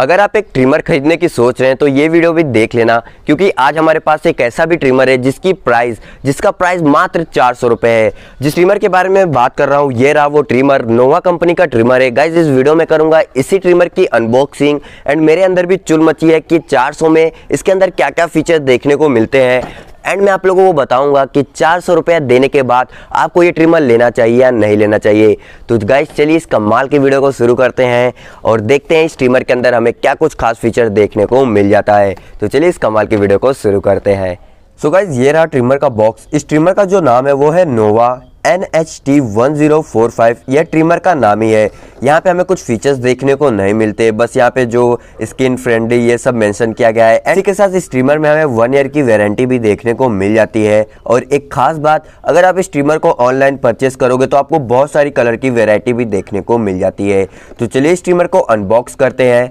अगर आप एक ट्रिमर खरीदने की सोच रहे हैं तो ये वीडियो भी देख लेना क्योंकि आज हमारे पास एक ऐसा भी ट्रिमर है जिसकी प्राइस जिसका प्राइस मात्र चार सौ रुपये है जिस ट्रिमर के बारे में बात कर रहा हूँ ये रहा वो ट्रिमर नोवा कंपनी का ट्रिमर है गाइज इस वीडियो में करूँगा इसी ट्रिमर की अनबॉक्सिंग एंड मेरे अंदर भी चुल मची है कि चार में इसके अंदर क्या क्या फीचर देखने को मिलते हैं एंड मैं आप लोगों को बताऊंगा कि चार सौ रुपया देने के बाद आपको ये ट्रिमर लेना चाहिए या नहीं लेना चाहिए तो गाइस चलिए इस कमाल की वीडियो को शुरू करते हैं और देखते हैं इस ट्रिमर के अंदर हमें क्या कुछ खास फीचर देखने को मिल जाता है तो चलिए इस कमाल की वीडियो को शुरू करते हैं सो so गाइज ये रहा ट्रिमर का बॉक्स इस ट्रिमर का जो नाम है वो है Nova N H T one zero four five यह ट्रिमर का नाम ही है यहाँ पे हमें कुछ फीचर्स देखने को नहीं मिलते बस यहाँ पे जो स्किन फ्रेंडली ये सब मेंशन किया गया है एंड के साथ इस ट्रिमर में हमें वन ईयर की वारंटी भी देखने को मिल जाती है और एक खास बात अगर आप इस ट्रिमर को ऑनलाइन परचेस करोगे तो आपको बहुत सारी कलर की वेरायटी भी देखने को मिल जाती है तो चलिए इस ट्रिमर को अनबॉक्स करते हैं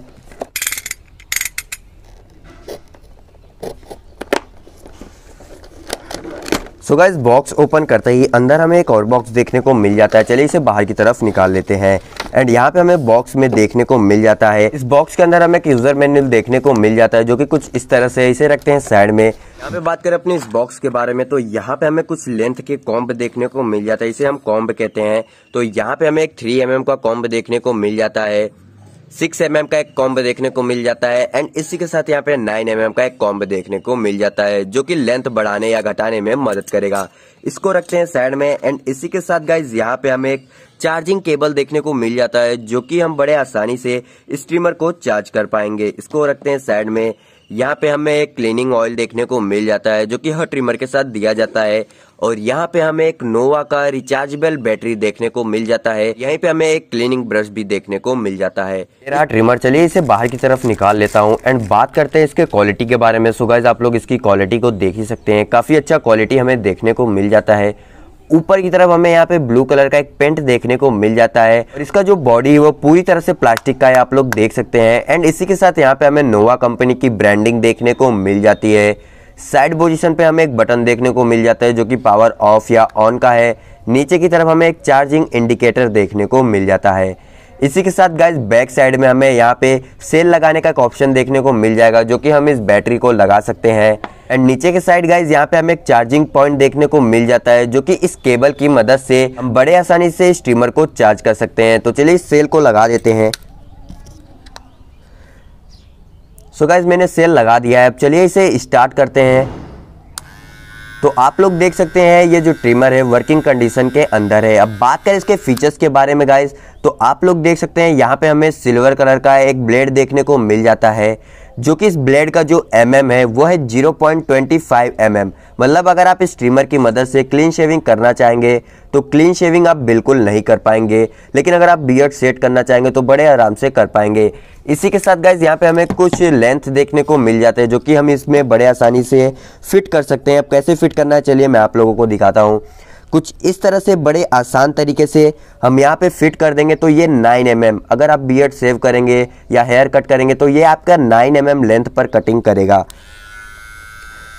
सो गाइज बॉक्स ओपन करते ही अंदर हमें एक और बॉक्स देखने को मिल जाता है चलिए इसे बाहर की तरफ निकाल लेते हैं एंड यहाँ पे हमें बॉक्स में देखने को मिल जाता है इस बॉक्स के अंदर हमें एक यूजर मैनुअल देखने को मिल जाता है जो कि कुछ इस तरह से इसे रखते हैं साइड में यहाँ पे बात करें अपने इस बॉक्स के बारे में तो यहाँ पे हमें कुछ लेंथ के कॉम्ब देखने को मिल जाता है इसे हम कॉम्ब कहते हैं तो यहाँ पे हमें एक थ्री एम mm का कॉम्ब देखने को मिल जाता है सिक्स एम mm का एक कॉम्ब देखने को मिल जाता है एंड इसी के साथ यहाँ पे नाइन एम mm का एक कॉम्ब देखने को मिल जाता है जो कि लेंथ बढ़ाने या घटाने में मदद करेगा इसको रखते हैं साइड में एंड इसी के साथ गाइज यहाँ पे हमें एक चार्जिंग केबल देखने को मिल जाता है जो कि हम बड़े आसानी से स्ट्रीमर को चार्ज कर पाएंगे इसको रखते हैं साइड में यहाँ पे हमें एक क्लीनिंग ऑयल देखने को मिल जाता है जो कि हर ट्रिमर के साथ दिया जाता है और यहाँ पे हमें एक नोवा का रिचार्जेबल बैटरी देखने को मिल जाता है यहीं पे हमें एक क्लीनिंग ब्रश भी देखने को मिल जाता है मेरा ट्रिमर चलिए इसे बाहर की तरफ निकाल लेता हूँ एंड बात करते हैं इसके क्वालिटी के बारे में सुगैज आप लोग इसकी क्वालिटी को देख ही सकते हैं काफ़ी अच्छा क्वालिटी हमें देखने को मिल जाता है ऊपर की तरफ हमें यहाँ पे ब्लू कलर का एक पेंट देखने को मिल जाता है और इसका जो बॉडी है वो पूरी तरह से प्लास्टिक का है आप लोग देख सकते हैं एंड इसी के साथ यहाँ पे हमें नोवा कंपनी की ब्रांडिंग देखने को मिल जाती है साइड पोजीशन पे हमें एक बटन देखने को मिल जाता है जो कि पावर ऑफ या ऑन का है नीचे की तरफ हमें एक चार्जिंग इंडिकेटर देखने को मिल जाता है इसी के साथ गाइज बैक साइड में हमें यहाँ पे सेल लगाने का एक ऑप्शन देखने को मिल जाएगा जो कि हम इस बैटरी को लगा सकते हैं एंड नीचे के साइड गाइज यहाँ पे हमें एक चार्जिंग पॉइंट देखने को मिल जाता है जो कि इस केबल की मदद से हम बड़े आसानी से स्ट्रीमर को चार्ज कर सकते हैं तो चलिए इस सेल को लगा देते हैं सो so गाइज मैंने सेल लगा दिया है अब चलिए इसे स्टार्ट करते हैं तो आप लोग देख सकते हैं ये जो ट्रिमर है वर्किंग कंडीशन के अंदर है अब बात करें इसके फीचर्स के बारे में गाइज तो आप लोग देख सकते हैं यहाँ पे हमें सिल्वर कलर का एक ब्लेड देखने को मिल जाता है जो कि इस ब्लेड का जो एम mm है वो है जीरो पॉइंट mm. मतलब अगर आप इस ट्रिमर की मदद से क्लीन शेविंग करना चाहेंगे तो क्लीन शेविंग आप बिल्कुल नहीं कर पाएंगे लेकिन अगर आप बियर्ड सेट करना चाहेंगे तो बड़े आराम से कर पाएंगे इसी के साथ गाइज यहाँ पे हमें कुछ लेंथ देखने को मिल जाते हैं जो कि हम इसमें बड़े आसानी से फिट कर सकते हैं अब कैसे फिट करना है चलिए मैं आप लोगों को दिखाता हूँ कुछ इस तरह से बड़े आसान तरीके से हम यहाँ पे फिट कर देंगे तो ये 9 एम mm. अगर आप बियड सेव करेंगे या हेयर कट करेंगे तो ये आपका 9 एम mm लेंथ पर कटिंग करेगा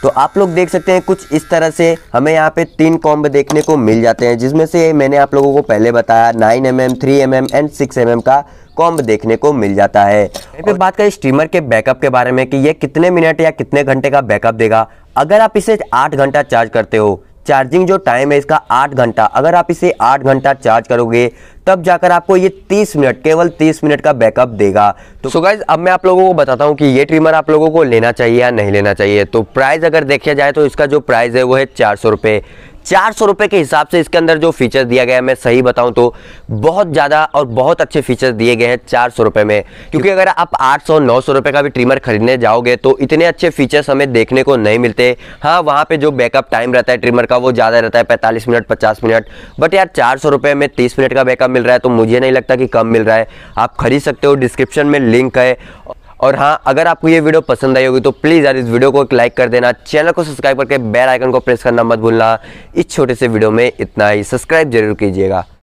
तो आप लोग देख सकते हैं कुछ इस तरह से हमें यहाँ पे तीन कॉम्ब देखने को मिल जाते हैं जिसमें से मैंने आप लोगों को पहले बताया nine M M three M M and six M M का कॉम्ब देखने को मिल जाता है यहाँ पे बात करें स्टीमर के बैकअप के बारे में कि ये कितने मिनट या कितने घंटे का बैकअप देगा अगर आप इसे आठ घंटा चार्ज करते हो चार्जिंग जो टाइम है इसका आठ घंटा अगर आप इसे आठ घंटा चार्ज करोगे तब जाकर आपको ये 30 मिनट केवल 30 मिनट का बैकअप देगा तो सो गाइज अब मैं आप लोगों को बताता हूँ कि ये ट्रिमर आप लोगों को लेना चाहिए या नहीं लेना चाहिए तो प्राइस अगर देखा जाए तो इसका जो प्राइस है वो है चार सौ रुपये चार सौ रुपये के हिसाब से इसके अंदर जो फीचर दिया गया है मैं सही बताऊं तो बहुत ज़्यादा और बहुत अच्छे फीचर्स दिए गए हैं चार सौ रुपये में क्योंकि अगर आप आठ सौ नौ सौ रुपये का भी ट्रिमर खरीदने जाओगे तो इतने अच्छे फीचर्स हमें देखने को नहीं मिलते हाँ वहाँ पे जो बैकअप टाइम रहता है ट्रिमर का वो ज़्यादा रहता है पैंतालीस मिनट पचास मिनट बट यार चार सौ में तीस मिनट का बैकअप मिल रहा है तो मुझे नहीं लगता कि कम मिल रहा है आप खरीद सकते हो डिस्क्रिप्शन में लिंक है और हाँ अगर आपको ये वीडियो पसंद आई होगी तो प्लीज़ यार इस वीडियो को एक लाइक कर देना चैनल को सब्सक्राइब करके बेल आइकन को प्रेस करना मत भूलना इस छोटे से वीडियो में इतना ही सब्सक्राइब जरूर कीजिएगा